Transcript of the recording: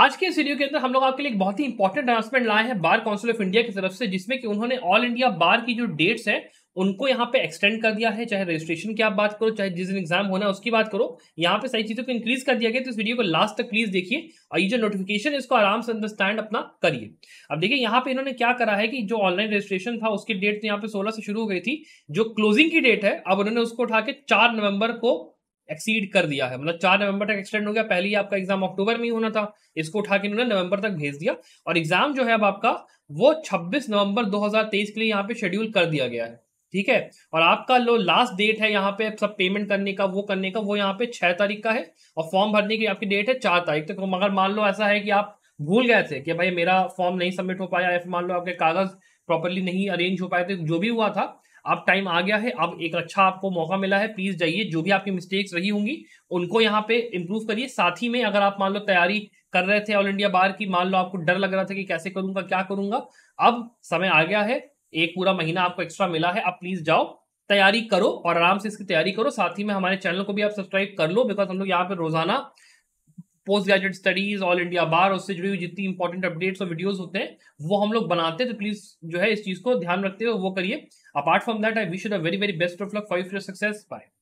आज के इस वीडियो के अंदर हम लोग आपके लिए एक बहुत ही इंपॉर्टेंट अनाउंसमेंट लाए हैं बार काउंसिल ऑफ इंडिया की तरफ से जिसमें कि उन्होंने ऑल इंडिया बार की जो डेट्स हैं उनको यहाँ पे एक्सटेंड कर दिया है चाहे रजिस्ट्रेशन की आप बात करो चाहे जिस दिन एग्जाम होना है उसकी बात करो यहाँ पे सारी चीजों को इंक्रीज कर दिया गया तो इस वीडियो को लास्ट तक प्लीज देखिए और ये जो नोटिफिकेशन इसको आराम से अंडरस्टैंड अपना करिए अब देखिए यहाँ पे इन्होंने क्या करा है कि जो ऑनलाइन रजिस्ट्रेशन था उसकी डेट तो यहाँ पे सोलह से शुरू हो गई थी जो क्लोजिंग की डेट है अब उन्होंने उसको उठा के चार नवंबर को एक्सीड कर दिया है मतलब चार नवंबर तक एक्सटेंड हो गया पहले ही आपका एग्जाम अक्टूबर में ही होना था इसको उठा के इन्होंने नवंबर तक भेज दिया और एग्जाम जो है अब आपका वो 26 नवंबर 2023 के लिए यहाँ पे शेड्यूल कर दिया गया है ठीक है और आपका लो लास्ट डेट है यहाँ पे सब पेमेंट करने का वो करने का वो यहाँ पे छह तारीख का है और फॉर्म भरने की आपकी डेट है चार तारीख तक तो मगर मान लो ऐसा है कि आप भूल गए थे कि भाई मेरा फॉर्म नहीं सबमिट हो पाया या मान लो आपके कागज प्रॉपरली नहीं अरेंज हो पाए थे जो भी हुआ था अब टाइम आ गया है अब एक अच्छा आपको मौका मिला है प्लीज जाइए जो भी आपकी मिस्टेक्स रही होंगी उनको यहाँ पे इम्प्रूव करिए साथ ही में अगर आप मान लो तैयारी कर रहे थे ऑल इंडिया बार की मान लो आपको डर लग रहा था कि कैसे करूंगा क्या करूंगा अब समय आ गया है एक पूरा महीना आपको एक्स्ट्रा मिला है आप प्लीज जाओ तैयारी करो और आराम से इसकी तैयारी करो साथ ही में हमारे चैनल को भी आप सब्सक्राइब कर लो बिकॉज हम लोग यहाँ पे रोजाना post graduate studies all India बार उससे जुड़ी हुई जितनी इंपॉर्टेंट अपडेट्स और वीडियोस होते हैं वो हम लोग बनाते हैं तो प्लीज जो है इस चीज को ध्यान रखते हुए वो करिए apart from that I wish you the very very best of luck for your success bye